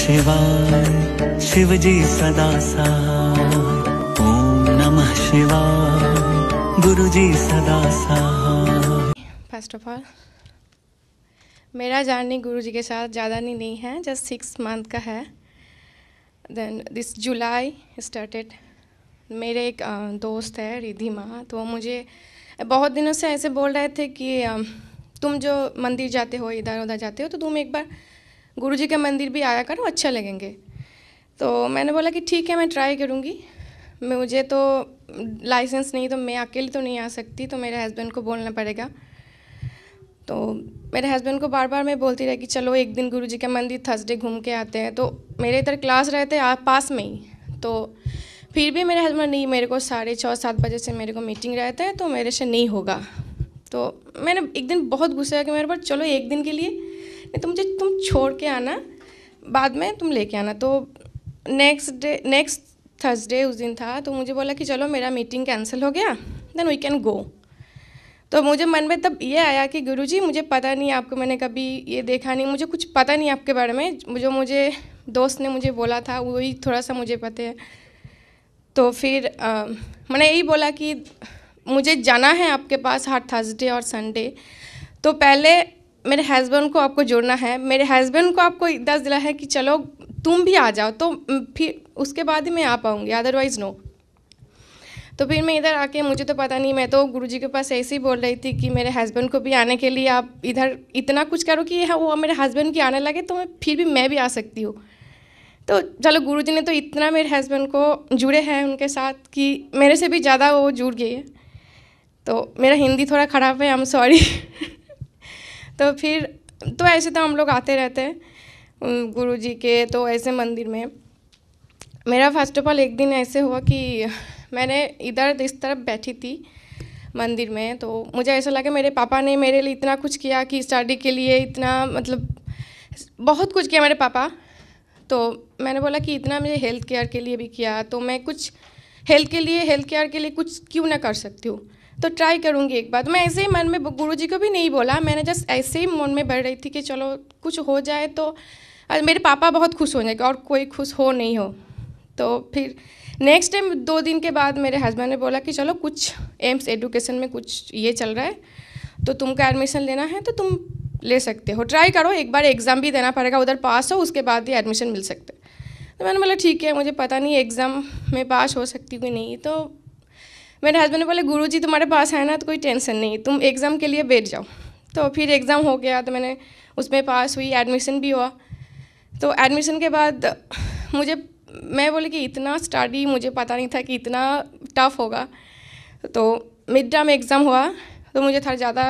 शिवाय सदा सहाय ओम नमः शिवाय गुरुजी सदा सहाय फर्स्ट ऑफ ऑल मेरा जर्नी गुरु जी के साथ ज़्यादा नहीं, नहीं है जस्ट सिक्स मंथ का है देन दिस जुलाई स्टार्टेड मेरे एक दोस्त है रिधिमा तो वो मुझे बहुत दिनों से ऐसे बोल रहे थे कि तुम जो मंदिर जाते हो इधर उधर जाते हो तो तुम एक बार गुरु जी के मंदिर भी आया करो अच्छा लगेंगे तो मैंने बोला कि ठीक है मैं ट्राई करूँगी मुझे तो लाइसेंस नहीं तो मैं अकेली तो नहीं आ सकती तो मेरे हस्बैंड को बोलना पड़ेगा तो मेरे हस्बैंड को बार बार मैं बोलती रही कि चलो एक दिन गुरु जी के मंदिर थर्सडे घूम के आते हैं तो मेरे इधर क्लास रहते हैं पास में ही तो फिर भी मेरे हस्बैंड नहीं मेरे को साढ़े छः सात बजे से मेरे को मीटिंग रहता है तो मेरे से नहीं होगा तो मैंने एक दिन बहुत गुस्सा किया मेरे पर चलो एक दिन के लिए नहीं तो मुझे तुम छोड़ के आना बाद में तुम लेके आना तो नेक्स्ट डे नेक्स्ट थर्सडे उस दिन था तो मुझे बोला कि चलो मेरा मीटिंग कैंसिल हो गया देन वी कैन गो तो मुझे मन में तब ये आया कि गुरुजी मुझे पता नहीं आपको मैंने कभी ये देखा नहीं मुझे कुछ पता नहीं आपके बारे में जो मुझे दोस्त ने मुझे बोला था वही थोड़ा सा मुझे पता है तो फिर आ, मैंने यही बोला कि मुझे जाना है आपके पास हर थर्सडे और संडे तो पहले मेरे हस्बैंड को आपको जोड़ना है मेरे हस्बैंड को आपको दस दिला है कि चलो तुम भी आ जाओ तो फिर उसके बाद ही मैं आ पाऊँगी अदरवाइज़ नो तो फिर मैं इधर आके मुझे तो पता नहीं मैं तो गुरुजी के पास ऐसे ही बोल रही थी कि मेरे हस्बैंड को भी आने के लिए आप इधर इतना कुछ करो कि हाँ, वो मेरे हस्बैंड की आने लगे तो मैं फिर भी मैं भी आ सकती हूँ तो चलो गुरुजी ने तो इतना मेरे हस्बैंड को जुड़े हैं उनके साथ कि मेरे से भी ज़्यादा वो जुड़ गई है तो मेरा हिंदी थोड़ा ख़राब है आई एम सॉरी तो फिर तो ऐसे तो हम लोग आते रहते हैं गुरु जी के तो ऐसे मंदिर में मेरा फर्स्ट ऑफ ऑल एक दिन ऐसे हुआ कि मैंने इधर इस तरफ बैठी थी मंदिर में तो मुझे ऐसा लगा मेरे पापा ने मेरे लिए इतना कुछ किया कि स्टडी के लिए इतना मतलब बहुत कुछ किया मेरे पापा तो मैंने बोला कि इतना मुझे हेल्थ केयर के लिए भी किया तो मैं कुछ हेल्थ के लिए हेल्थ केयर के लिए कुछ क्यों ना कर सकती हूँ तो ट्राई करूँगी एक बार तो मैं ऐसे ही मन में गुरु जी को भी नहीं बोला मैंने जस्ट ऐसे ही मन में बढ़ रही थी कि चलो कुछ हो जाए तो मेरे पापा बहुत खुश हो जाएंगे और कोई खुश हो नहीं हो तो फिर नेक्स्ट टाइम दो दिन के बाद मेरे हस्बैंड ने बोला कि चलो कुछ एम्स एडुकेशन में कुछ ये चल रहा है तो तुमका एडमिशन लेना है तो तुम ले सकते हो ट्राई करो एक बार एग्ज़ाम भी देना पड़ेगा उधर पास हो उसके बाद ही एडमिशन मिल सकता है तो मैंने बोला ठीक है मुझे पता नहीं एग्ज़ाम में पास हो सकती कि नहीं तो मेरे हस्बैंड बोले गुरु जी तुम्हारे पास है ना तो कोई टेंशन नहीं तुम एग्ज़ाम के लिए बैठ जाओ तो फिर एग्ज़ाम हो गया तो मैंने उसमें पास हुई एडमिशन भी हुआ तो एडमिशन के बाद मुझे मैं बोली कि इतना स्टडी मुझे पता नहीं था कि इतना टफ होगा तो मिड टर्म एग्ज़ाम हुआ तो मुझे थोड़ा ज़्यादा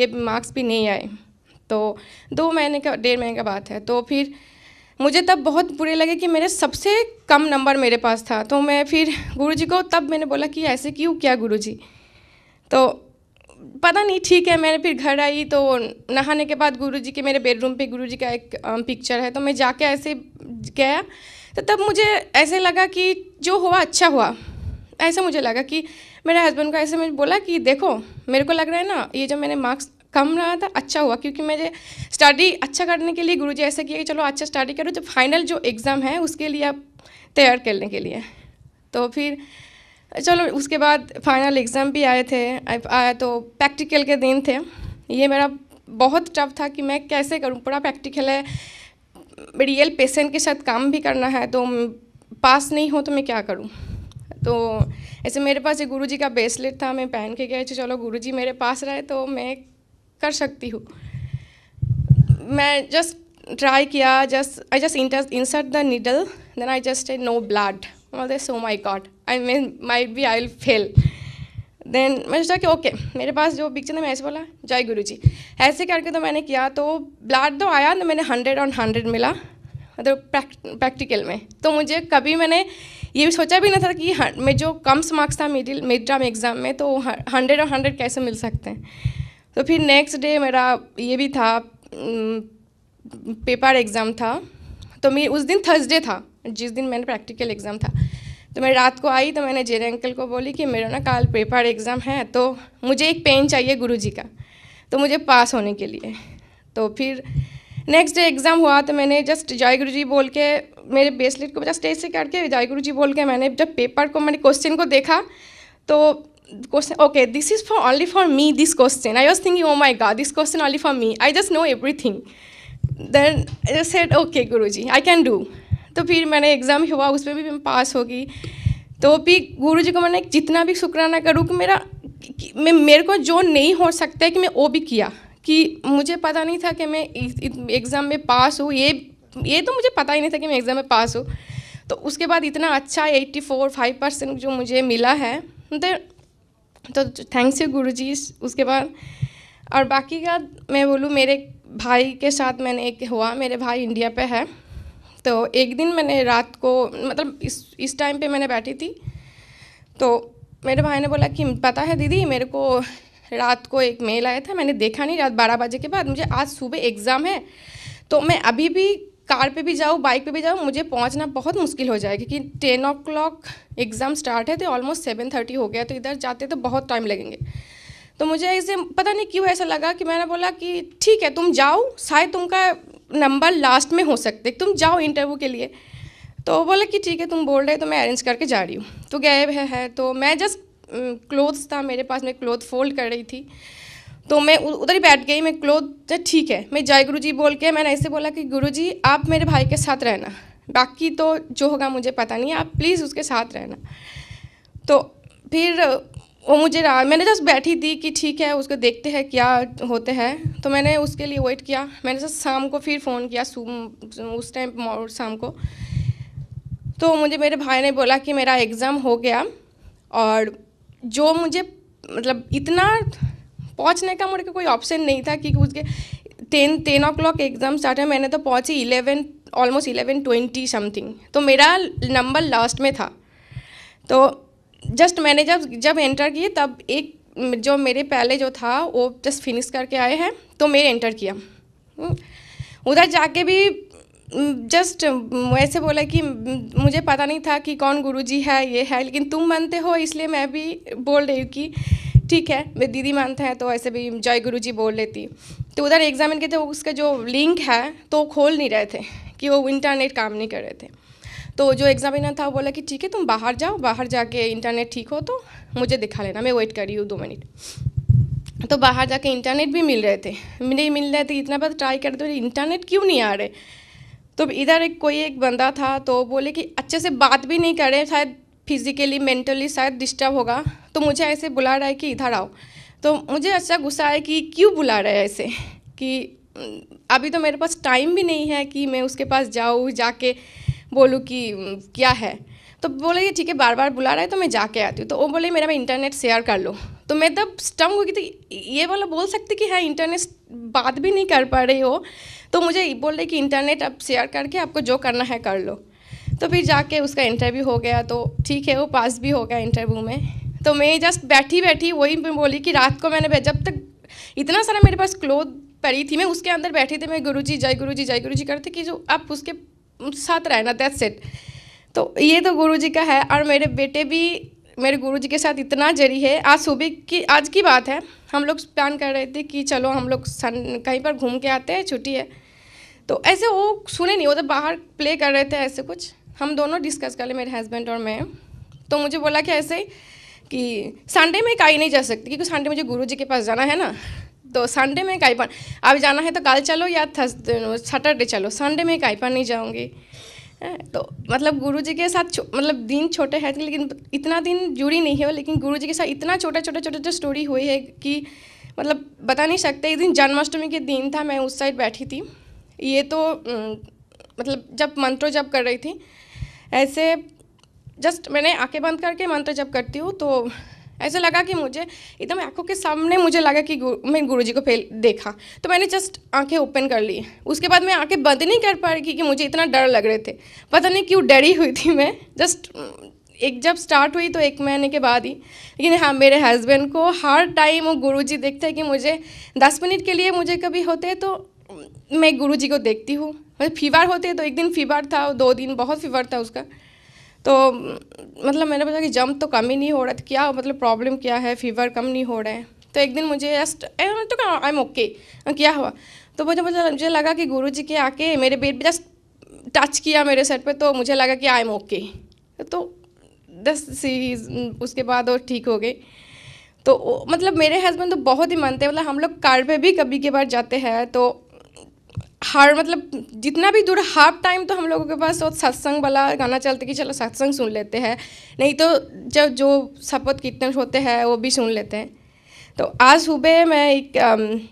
ये मार्क्स भी नहीं आए तो दो महीने का डेढ़ महीने का बात है तो फिर मुझे तब बहुत बुरे लगे कि मेरे सबसे कम नंबर मेरे पास था तो मैं फिर गुरुजी को तब मैंने बोला कि ऐसे क्यों क्या गुरुजी तो पता नहीं ठीक है मैंने फिर घर आई तो नहाने के बाद गुरुजी के मेरे बेडरूम पे गुरुजी का एक पिक्चर है तो मैं जाके ऐसे गया तो तब मुझे ऐसे लगा कि जो हुआ अच्छा हुआ ऐसा मुझे लगा कि मेरे हस्बैंड को ऐसे मैंने बोला कि देखो मेरे को लग रहा है ना ये जो मैंने मार्क्स कम रहा था अच्छा हुआ क्योंकि मैं स्टडी अच्छा करने के लिए गुरुजी ऐसा किया कि चलो अच्छा स्टडी करो जब फाइनल जो एग्ज़ाम है उसके लिए आप तैयार करने के लिए तो फिर चलो उसके बाद फाइनल एग्ज़ाम भी आए थे आया तो प्रैक्टिकल के दिन थे ये मेरा बहुत टफ था कि मैं कैसे करूँ पूरा प्रैक्टिकल है रियल पेशेंट के साथ काम भी करना है तो पास नहीं हो तो मैं क्या करूँ तो ऐसे मेरे पास एक गुरुजी का ब्रेसलेट था मैं पहन के गए चलो गुरुजी मेरे पास रहे तो मैं कर सकती हूँ मैं जस्ट ट्राई किया just I just inter insert the needle then I just a no blood so my god I mean maybe I will fail then मैं सोचा कि ओके मेरे पास जो पिक्चर है मैं ऐसे बोला जय गुरु जी ऐसे करके तो मैंने किया तो ब्लड तो आया तो मैंने हंड्रेड ऑन हंड्रेड मिला मतलब प्रैक्टिकल में तो मुझे कभी मैंने ये भी सोचा भी नहीं था कि हाँ, मैं जो कम्स मार्क्स था मिडिल मिड टर्म एग्ज़ाम में तो हंड्रेड और हंड्रेड कैसे मिल सकते हैं तो फिर नेक्स्ट डे मेरा ये भी था पेपर एग्ज़ाम था तो मैं उस दिन थर्सडे था जिस दिन मैंने प्रैक्टिकल एग्ज़ाम था तो मैं रात को आई तो मैंने जेरे अंकल को बोली कि मेरा ना कल पेपर एग्ज़ाम है तो मुझे एक पेन चाहिए गुरु जी का तो मुझे पास होने के लिए तो फिर नेक्स्ट डे एग्ज़ाम हुआ तो मैंने जस्ट जय गुरु जी बोल के मेरे बेसलेट को जस्ट स्टेज से काट के जय गुरु जी बोल के मैंने जब पेपर को मैंने क्वेश्चन को देखा तो question okay this is for only for me this question i was thinking oh my god this question only for me i just know everything then i said okay guruji i can do तो फिर मैंने exam हुआ उसमें भी मैं पास होगी तो भी गुरु जी को मैंने जितना भी शुक्राना करूँ कि मेरा मैं मेरे को जो नहीं हो सकता है कि मैं वो भी किया कि मुझे पता नहीं था कि मैं एग्ज़ाम में पास हूँ ये ये तो मुझे पता ही नहीं था कि मैं एग्ज़ाम में पास हूँ तो उसके बाद इतना अच्छा एट्टी फोर फाइव परसेंट जो मुझे मिला है तो तो थैंक्स यू गुरु जी उसके बाद और बाकी का मैं बोलूँ मेरे भाई के साथ मैंने एक हुआ मेरे भाई इंडिया पे है तो एक दिन मैंने रात को मतलब इस इस टाइम पे मैंने बैठी थी तो मेरे भाई ने बोला कि पता है दीदी मेरे को रात को एक मेल आया था मैंने देखा नहीं रात बारह बजे के बाद मुझे आज सुबह एग्ज़ाम है तो मैं अभी भी कार पे भी जाओ बाइक पे भी जाओ मुझे पहुंचना बहुत मुश्किल हो जाएगा क्योंकि ten o'clock exam start है तो ऑलमोस्ट सेवन थर्टी हो गया तो इधर जाते तो बहुत टाइम लगेंगे तो मुझे ऐसे पता नहीं क्यों ऐसा लगा कि मैंने बोला कि ठीक है तुम जाओ शायद तुमका नंबर लास्ट में हो सकते तुम जाओ इंटरव्यू के लिए तो बोला कि ठीक है तुम बोल रहे हो तो मैं अरेंज करके जा रही हूँ तो गए है, है तो मैं जस्ट क्लोथ्स था मेरे पास मैं क्लोथ फोल्ड कर रही थी तो मैं उधर ही बैठ गई मैं क्लोथ तो ठीक है मैं जय गुरु जी बोल के मैंने ऐसे बोला कि गुरु जी आप मेरे भाई के साथ रहना बाकी तो जो होगा मुझे पता नहीं आप प्लीज़ उसके साथ रहना तो फिर वो मुझे मैंने जस्ट बैठी थी कि ठीक है उसको देखते हैं क्या होते हैं तो मैंने उसके लिए वेट किया मैंने जस्ट शाम को फिर फ़ोन किया उस टाइम शाम को तो मुझे मेरे भाई ने बोला कि मेरा एग्ज़ाम हो गया और जो मुझे मतलब इतना पहुँचने का मुझे कोई ऑप्शन नहीं था कि उसके ten ten o'clock exam start है मैंने तो पहुँची eleven almost eleven twenty something तो मेरा नंबर लास्ट में था तो जस्ट मैंने जब जब एंटर किए तब एक जो मेरे पहले जो था वो जस्ट फिनिश करके आए हैं तो मैं एंटर किया हम्म। उधर जाके भी जस्ट हम्म, हम्म, ऐसे बोला कि मुझे पता नहीं था कि कौन गुरुजी है ये है लेकिन तुम मानते हो इसलिए मैं भी बोल रही हूँ कि ठीक है मेरी दीदी मानते हैं तो ऐसे भी जय गुरु जी बोल लेती तो उधर एग्जामिन के थे तो उसका जो लिंक है तो वो खोल नहीं रहे थे कि वो इंटरनेट काम नहीं कर रहे थे तो जो एग्जामिनर था वो बोला कि ठीक है तुम बाहर जाओ बाहर जाके इंटरनेट ठीक हो तो मुझे दिखा लेना मैं वेट कर रही हूँ दो मिनट तो बाहर जाके इंटरनेट भी मिल रहे थे नहीं मिल रहे थे इतना बार ट्राई करते दो इंटरनेट क्यों नहीं आ रहे तो इधर एक कोई एक बंदा था तो बोले कि अच्छे से बात भी नहीं करे शायद फिजिकली मेंटली शायद डिस्टर्ब होगा तो मुझे ऐसे बुला रहा है कि इधर आओ तो मुझे अच्छा गुस्सा है कि क्यों बुला रहा है ऐसे कि अभी तो मेरे पास टाइम भी नहीं है कि मैं उसके पास जाऊँ जाके बोलूँ कि क्या है तो बोले ये ठीक है बार बार बुला रहा है तो मैं जाके आती हूँ तो वो बोले मेरा मैं इंटरनेट शेयर कर लो तो मैं तब स्टंग हो तो ये वाला बोल सकती कि हाँ इंटरनेट बात भी नहीं कर पा रही हो तो मुझे बोल रहे कि इंटरनेट अब शेयर करके आपको जो करना है कर लो तो फिर जाके उसका इंटरव्यू हो गया तो ठीक है वो पास भी हो गया इंटरव्यू में तो मैं जस्ट बैठी बैठी वही बोली कि रात को मैंने जब तक इतना सारा मेरे पास क्लोथ पड़ी थी मैं उसके अंदर बैठी थी मैं गुरु जी जय गुरु जी जय गुरु जी करते कि जो आप उसके साथ रहना दैट सेट तो ये तो गुरु जी का है और मेरे बेटे भी मेरे गुरु जी के साथ इतना जरी है आज सुबह की आज की बात है हम लोग प्लान कर रहे थे कि चलो हम लोग सन कहीं पर घूम के आते हैं छुट्टी है तो ऐसे वो सुने नहीं वो तो बाहर प्ले कर रहे थे ऐसे कुछ हम दोनों डिस्कस कर ले मेरे हस्बैंड और मैं तो मुझे बोला कि ऐसे ही कि संडे में काई नहीं जा सकती क्योंकि संडे मुझे गुरु जी के पास जाना है ना तो संडे में काई पर अब जाना है तो कल चलो या सैटरडे चलो संडे में पर नहीं जाऊँगी तो मतलब गुरु जी के साथ मतलब दिन छोटे हैं लेकिन इतना दिन जुड़ी नहीं है लेकिन गुरु जी के साथ इतना छोटा छोटा छोटा छोटा स्टोरी हुई है कि मतलब बता नहीं सकते एक दिन जन्माष्टमी के दिन था मैं उस साइड बैठी थी ये तो मतलब जब मंत्रो जब कर रही थी ऐसे जस्ट मैंने आंखें बंद करके मंत्र जब करती हूँ तो ऐसा लगा कि मुझे एकदम आंखों के सामने मुझे लगा कि गुरु, मैं जी को फेल देखा तो मैंने जस्ट आंखें ओपन कर ली उसके बाद मैं आंखें बंद नहीं कर पा रही कि मुझे इतना डर लग रहे थे पता नहीं क्यों डरी हुई थी मैं जस्ट एक जब स्टार्ट हुई तो एक महीने के बाद ही लेकिन हाँ मेरे हस्बैंड को हर टाइम वो गुरु जी देखते हैं कि मुझे दस मिनट के लिए मुझे कभी होते तो मैं गुरु जी को देखती हूँ बस फीवर होते तो एक दिन फीवर था दो दिन बहुत फीवर था उसका तो मतलब मैंने बोला कि जम तो कम ही नहीं हो रहा था तो क्या मतलब प्रॉब्लम क्या है फीवर कम नहीं हो रहा है तो एक दिन मुझे जस्ट तो आई एम ओके क्या हुआ तो मुझे मुझे मुझे लगा कि गुरु जी के आके मेरे बेट पर जस्ट टच किया मेरे सर पे तो मुझे लगा कि आई एम ओके तो दस सीरीज उसके बाद और ठीक हो गए तो मतलब मेरे हस्बैंड तो बहुत ही मानते हैं मतलब हम लोग कार पे भी कभी के बार जाते हैं तो हर मतलब जितना भी दूर हाफ टाइम तो हम लोगों के पास वो सत्संग वाला गाना चलते कि चलो सत्संग सुन लेते हैं नहीं तो जब जो शपथ कीर्तन होते हैं वो भी सुन लेते हैं तो आज सुबह मैं एक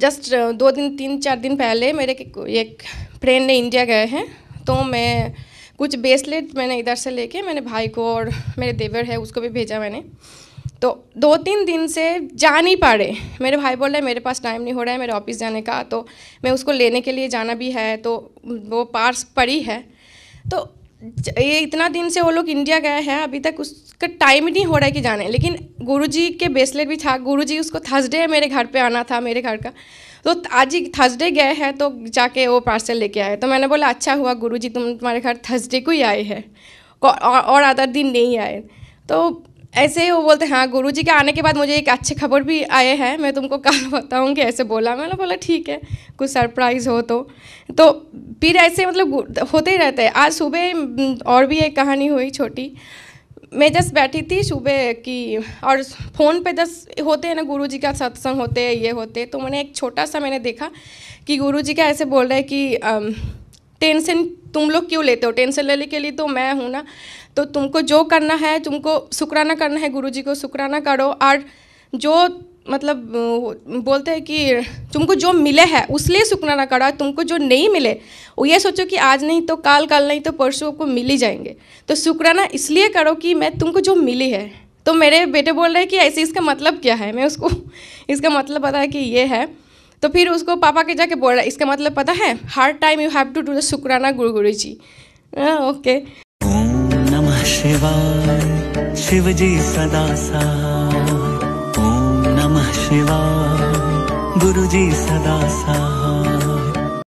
जस्ट दो दिन तीन चार दिन पहले मेरे एक फ्रेंड ने इंडिया गए हैं तो मैं कुछ ब्रेसलेट मैंने इधर से लेके मैंने भाई को और मेरे देवर है उसको भी भेजा मैंने तो दो तीन दिन से जा नहीं पा रहे मेरे भाई बोल रहे मेरे पास टाइम नहीं हो रहा है मेरे ऑफिस जाने का तो मैं उसको लेने के लिए जाना भी है तो वो पार्स पड़ी है तो ये इतना दिन से वो लोग इंडिया गए हैं अभी तक उसका टाइम ही नहीं हो रहा है कि जाने लेकिन गुरुजी के बेसलेट भी था गुरुजी उसको थर्सडे मेरे घर पे आना था मेरे घर का तो आज ही थर्सडे गए हैं तो जाके वो पार्सल लेके आए तो मैंने बोला अच्छा हुआ गुरुजी तुम तुम्हारे घर थर्सडे को ही आए हैं और अदर दिन नहीं आए तो ऐसे ही वो बोलते हैं हाँ गुरु जी के आने के बाद मुझे एक अच्छी खबर भी आए हैं मैं तुमको कल कि ऐसे बोला मैंने बोला ठीक है कुछ सरप्राइज़ हो तो तो फिर ऐसे मतलब होते ही रहते हैं आज सुबह हम्म, और भी एक कहानी हुई छोटी मैं जस्ट बैठी थी सुबह की और फ़ोन पे जस होते हैं ना गुरु जी का सत्संग होते हैं ये होते तो मैंने एक छोटा सा मैंने देखा कि गुरु जी का ऐसे बोल रहे हैं कि टेंशन तुम लोग क्यों लेते हो टेंशन लेने के लिए तो मैं हूँ ना तो तुमको जो करना है तुमको शुक्राना करना है गुरु जी को शुक्राना करो और जो मतलब बोलते हैं कि तुमको जो मिले है उसलिए शुक्राना करो तुमको जो नहीं मिले वो ये सोचो कि आज नहीं तो काल कल नहीं तो परसों आपको मिल ही जाएंगे तो शुक्राना इसलिए करो कि मैं तुमको जो मिली है तो मेरे बेटे बोल रहे हैं कि ऐसे इसका मतलब क्या है मैं उसको इसका मतलब पता है कि ये है तो फिर उसको पापा के जाके बोल रहा है इसका मतलब पता है हर time you have to do the शुक्राना गुरु गुरु जी ओके शिवाय शिवजी सदा साय ॐ नमः शिवाय गुरुजी सदा साय